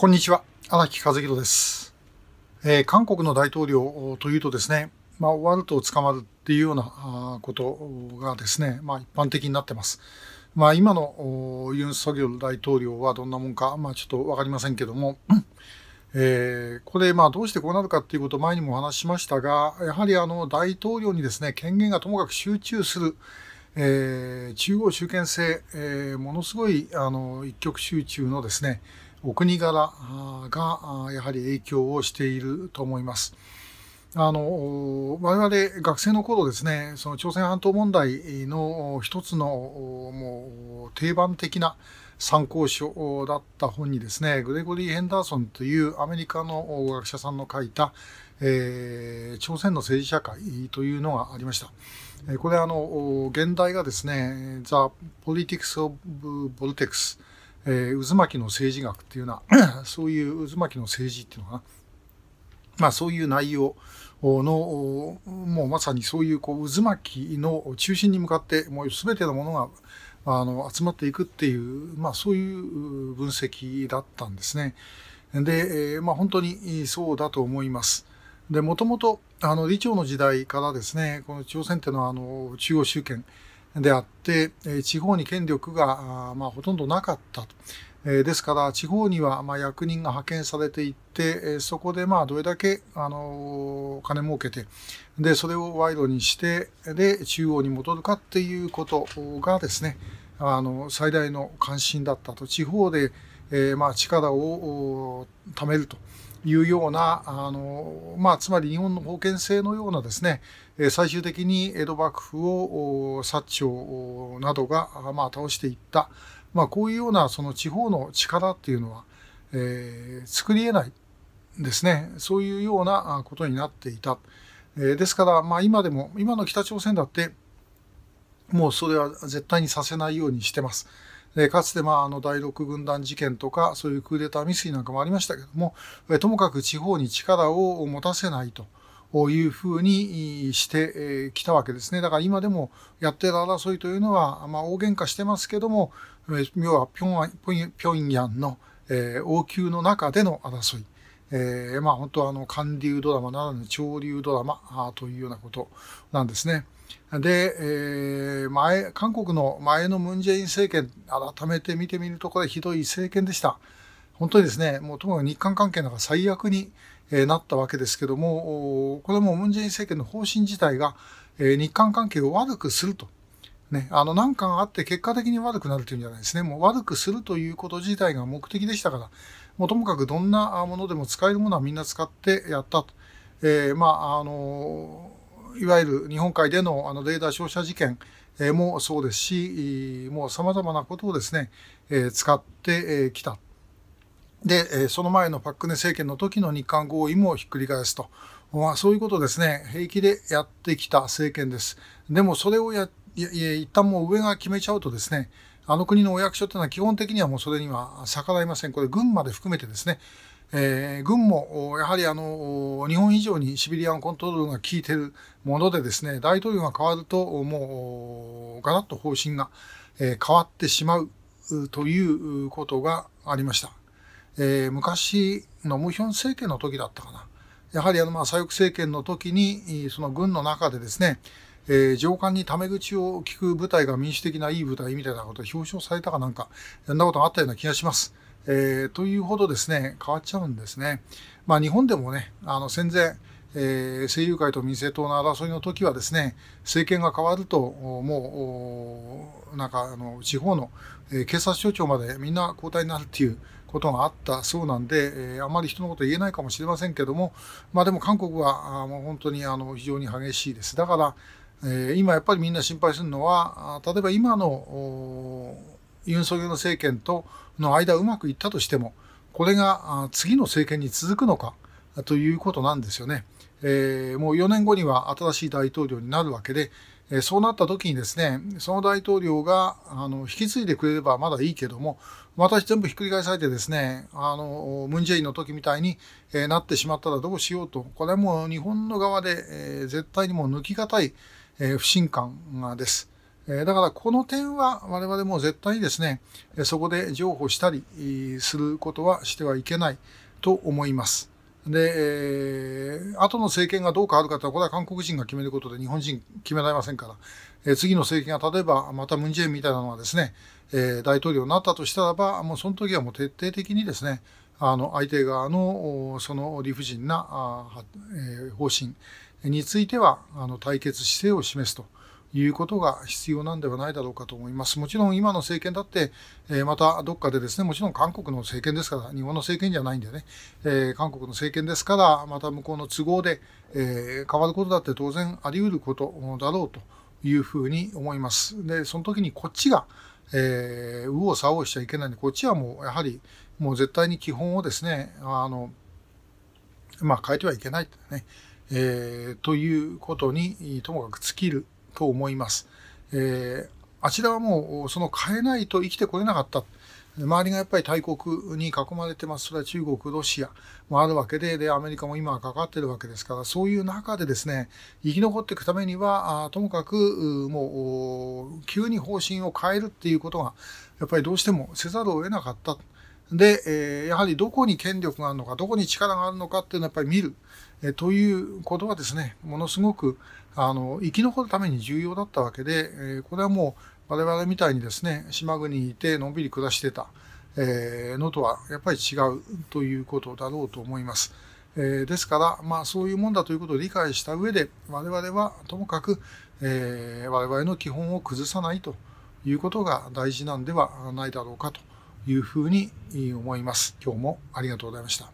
こんにちは、荒木和弘です、えー、韓国の大統領というとですね、まあ、終わると捕まるっていうようなことがですね、まあ、一般的になってます。まあ、今のユン・ソギョル大統領はどんなもんか、まあ、ちょっとわかりませんけども、えー、これ、まあ、どうしてこうなるかっていうことを前にもお話ししましたが、やはりあの大統領にですね、権限がともかく集中する、えー、中央集権制、えー、ものすごいあの一極集中のですね、お国柄がやはり影響をしていると思います。あの我々学生の頃ですね、その朝鮮半島問題の一つのもう定番的な参考書だった本にですね、グレゴリー・ヘンダーソンというアメリカの学者さんの書いた、えー、朝鮮の政治社会というのがありました。これあの現代がですね、The Politics of v o l t e x えー、渦巻きの政治学っていうのは、な そういう渦巻きの政治っていうのかな、まあ、そういう内容のもうまさにそういうこう渦巻きの中心に向かってもう全てのものがあの集まっていくっていう、まあ、そういう分析だったんですね。で、えー、まあ、本当にそうだと思います。で、もともと、あの、李朝の時代からですね、この朝鮮っていうのは、あの、中央集権、であって、地方に権力が、まあ、ほとんどなかったと。ですから、地方には、まあ、役人が派遣されていって、そこで、まあ、どれだけ、あの、金儲けて、で、それを賄賂にして、で、中央に戻るかっていうことがですね、あの、最大の関心だったと。地方で、えー、まあ、力を貯めると。いうような、あのまあ、つまり日本の封建制のようなですね、最終的に江戸幕府を長などが、まあ、倒していった、まあ、こういうようなその地方の力っていうのは、えー、作りえないですね、そういうようなことになっていた。えー、ですから、まあ、今でも、今の北朝鮮だって、もうそれは絶対にさせないようにしてます。えかつて、まあ、あの、第六軍団事件とか、そういうクーデター未遂なんかもありましたけども、えともかく地方に力を持たせないと。いうふうにしてきたわけですね。だから今でもやってる争いというのは、まあ、大喧嘩してますけども、要はピョンヤンの、え王宮の中での争い。えー、まあ本当はあの韓流ドラマならぬ潮流ドラマというようなことなんですね。で、えー、前、韓国の前のムンジェイン政権、改めて見てみると、これひどい政権でした。本当にですね、もうともかく日韓関係なんか最悪に、えなったわけですけども、これもムンジェイン政権の方針自体が、え日韓関係を悪くすると。ね、あの、何かあって結果的に悪くなるというんじゃないですね。もう悪くするということ自体が目的でしたから、もうともかくどんなものでも使えるものはみんな使ってやったと。えー、まあ、あのいわゆる日本海でのあのレーダー照射事件もそうですし、もう様々なことをですね、使ってきた。で、その前のパク・クネ政権の時の日韓合意もひっくり返すと。まあ、そういうことですね。平気でやってきた政権です。でもそれをや、一旦もう上が決めちゃうとですね、あの国のお役所というのは基本的にはもうそれには逆らいません。これ、軍まで含めてですね、えー、軍もやはりあの日本以上にシビリアンコントロールが効いてるものでですね、大統領が変わるともうガラッと方針が、え変わってしまうということがありました。えー、昔のムヒョン政権の時だったかな。やはりあのまあ左翼政権の時にその軍の中でですね、えー、上官にタメ口を聞く部隊が民主的ないい部隊みたいなことを表彰されたかなんか、そんなことがあったような気がします。えー、というほどですね、変わっちゃうんですね。まあ日本でもね、あの戦前、えー、政友会と民政党の争いの時はですね、政権が変わると、もう、なんかあの地方の、えー、警察署長までみんな交代になるっていうことがあったそうなんで、えー、あまり人のこと言えないかもしれませんけども、まあでも韓国はあもう本当にあの非常に激しいです。だから、えー、今やっぱりみんな心配するのは、例えば今の、ユン・ソギョル政権との間うまくいったとしても、これが次の政権に続くのかということなんですよね。えー、もう4年後には新しい大統領になるわけで、えー、そうなった時にですね、その大統領があの引き継いでくれればまだいいけども、私全部ひっくり返されてですね、あの、ムンジェインの時みたいに、えー、なってしまったらどうしようと、これはもう日本の側で、えー、絶対にもう抜き難い、え不信感です。えだからこの点は我々も絶対にですね、そこで譲歩したりすることはしてはいけないと思います。で、えー、後の政権がどう変わるかとは、これは韓国人が決めることで日本人決められませんから、えー、次の政権が例えば、またムンジェインみたいなのがですね、えー、大統領になったとしたらば、もうその時はもう徹底的にですね、あの、相手側の、その理不尽な、あえー、方針については、あの、対決姿勢を示すと。いうことが必要なんではないだろうかと思います。もちろん今の政権だって、えまたどっかでですね、もちろん韓国の政権ですから、日本の政権じゃないんでね、え韓国の政権ですから、また向こうの都合で、え変わることだって当然あり得ることだろうというふうに思います。で、その時にこっちが、えー、右往左往しちゃいけないんで、こっちはもうやはり、もう絶対に基本をですね、あの、まあ変えてはいけないね、えー、ということにともかく尽きると思います。えー、あちらはもうその変えないと生きてこれなかった。周りがやっぱり大国に囲まれてます。それは中国、ロシアもあるわけで、で、アメリカも今はかかってるわけですから、そういう中でですね、生き残っていくためには、あともかく、もう、急に方針を変えるっていうことが、やっぱりどうしてもせざるを得なかった。で、えやはりどこに権力があるのか、どこに力があるのかっていうのをやっぱり見る、えということはですね、ものすごく、あの生き残るために重要だったわけで、えー、これはもう我々みたいにですね島国にいてのんびり暮らしてた、えー、のとはやっぱり違うということだろうと思います。えー、ですから、まあ、そういうもんだということを理解した上で我々はともかく、え我々の基本を崩さないということが大事なんではないだろうかというふうに思います。今日もありがとうございました。